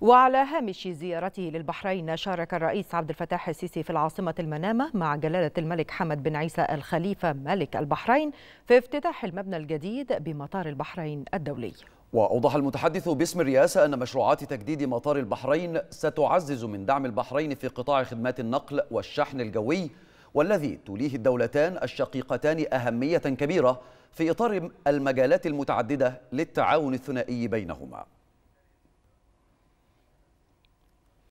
وعلى هامش زيارته للبحرين شارك الرئيس عبد الفتاح السيسي في العاصمة المنامة مع جلالة الملك حمد بن عيسى الخليفة ملك البحرين في افتتاح المبنى الجديد بمطار البحرين الدولي وأوضح المتحدث باسم الرئاسة أن مشروعات تجديد مطار البحرين ستعزز من دعم البحرين في قطاع خدمات النقل والشحن الجوي والذي توليه الدولتان الشقيقتان أهمية كبيرة في إطار المجالات المتعددة للتعاون الثنائي بينهما